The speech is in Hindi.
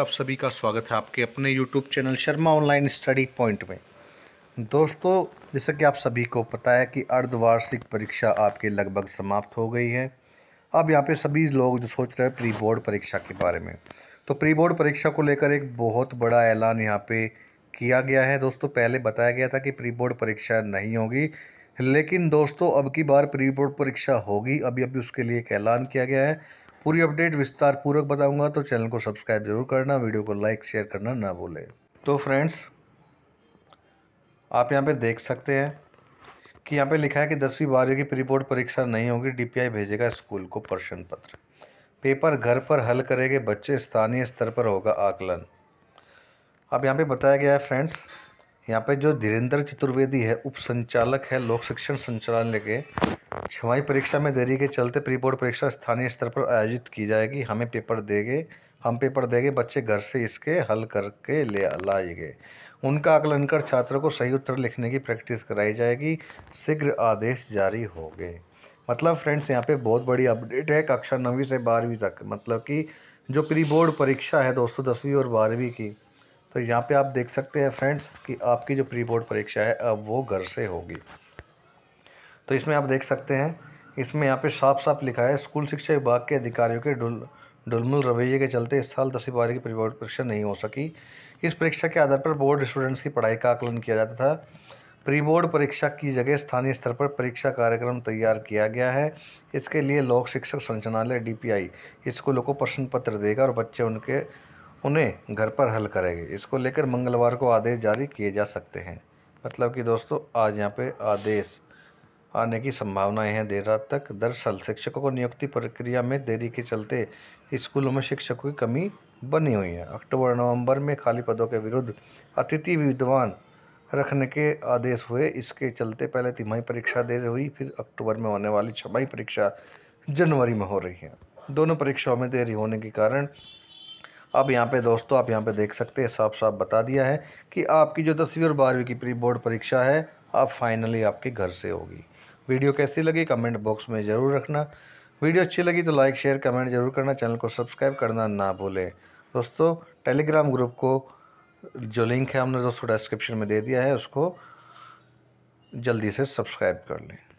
आप सभी का स्वागत है आपके अपने YouTube channel Sharma online study point में दोस्तों जैसा कि आप सभी को पता है कि अर्धवार्षिक परीक्षा आपके लगभग समाप्त हो गई है अब यहाँ पे सभी लोग जो सोच रहे हैं प्री बोर्ड परीक्षा के बारे में तो प्री बोर्ड परीक्षा को लेकर एक बहुत बड़ा ऐलान यहाँ पे किया गया है दोस्तों पहले बताया गया था कि प्री बोर्ड परीक्षा नहीं होगी लेकिन दोस्तों अब की बार प्री बोर्ड परीक्षा होगी अभी अभी उसके लिए एक ऐलान किया गया है पूरी अपडेट विस्तार पूर्वक बताऊंगा तो चैनल को सब्सक्राइब जरूर करना वीडियो को लाइक शेयर करना ना भूलें तो फ्रेंड्स आप यहाँ पे देख सकते हैं कि यहाँ पे लिखा है कि दसवीं बारहवीं की प्री बोर्ड परीक्षा नहीं होगी डीपीआई भेजेगा स्कूल को प्रश्न पत्र पेपर घर पर हल करेंगे बच्चे स्थानीय स्तर पर होगा आकलन अब यहाँ पे बताया गया है फ्रेंड्स यहाँ पे जो धीरेन्द्र चतुर्वेदी है उप संचालक है लोक शिक्षण संचालन के छवाई परीक्षा में देरी के चलते प्री बोर्ड परीक्षा स्थानीय स्तर पर आयोजित की जाएगी हमें पेपर देंगे हम पेपर देंगे बच्चे घर से इसके हल करके ले लाएंगे उनका आकलन कर छात्रों को सही उत्तर लिखने की प्रैक्टिस कराई जाएगी शीघ्र आदेश जारी हो गए मतलब फ्रेंड्स यहाँ पे बहुत बड़ी अपडेट है कक्षा नौवीं से बारहवीं तक मतलब कि जो प्री बोर्ड परीक्षा है दोस्तों दसवीं और बारहवीं की तो यहाँ पे आप देख सकते हैं फ्रेंड्स कि आपकी जो प्री बोर्ड परीक्षा है अब वो घर से होगी तो इसमें आप देख सकते हैं इसमें यहाँ पे साफ साफ लिखा है स्कूल शिक्षा विभाग के अधिकारियों के डुल डुलमुल रवैये के चलते इस साल दसवीं बारह की परीक्षा नहीं हो सकी इस परीक्षा के आधार पर बोर्ड स्टूडेंट्स की पढ़ाई का आकलन किया जाता था प्री बोर्ड परीक्षा की जगह स्थानीय स्तर पर परीक्षा कार्यक्रम तैयार किया गया है इसके लिए लोक शिक्षक पी डीपीआई स्कूलों को प्रश्न पत्र देगा और बच्चे उनके उन्हें घर पर हल करेंगे इसको लेकर मंगलवार को आदेश जारी किए जा सकते हैं मतलब कि दोस्तों आज यहाँ पे आदेश आने की संभावनाएं हैं देर रात तक दरअसल शिक्षकों को नियुक्ति प्रक्रिया में देरी के चलते स्कूलों में शिक्षकों की कमी बनी हुई है अक्टूबर नवंबर में खाली पदों के विरुद्ध अतिथि विद्वान रखने के आदेश हुए इसके चलते पहले तिमाही परीक्षा देर हुई फिर अक्टूबर में होने वाली छमाही परीक्षा जनवरी में हो रही है दोनों परीक्षाओं में देरी होने के कारण अब यहाँ पे दोस्तों आप यहाँ पे देख सकते हैं साफ साफ बता दिया है कि आपकी जो दसवीं और बारहवीं की प्री बोर्ड परीक्षा है आप फाइनली आपके घर से होगी वीडियो कैसी लगी कमेंट बॉक्स में ज़रूर रखना वीडियो अच्छी लगी तो लाइक शेयर कमेंट जरूर करना चैनल को सब्सक्राइब करना ना भूलें दोस्तों टेलीग्राम ग्रुप को जो लिंक है हमने दोस्तों डिस्क्रिप्शन में दे दिया है उसको जल्दी से सब्सक्राइब कर लें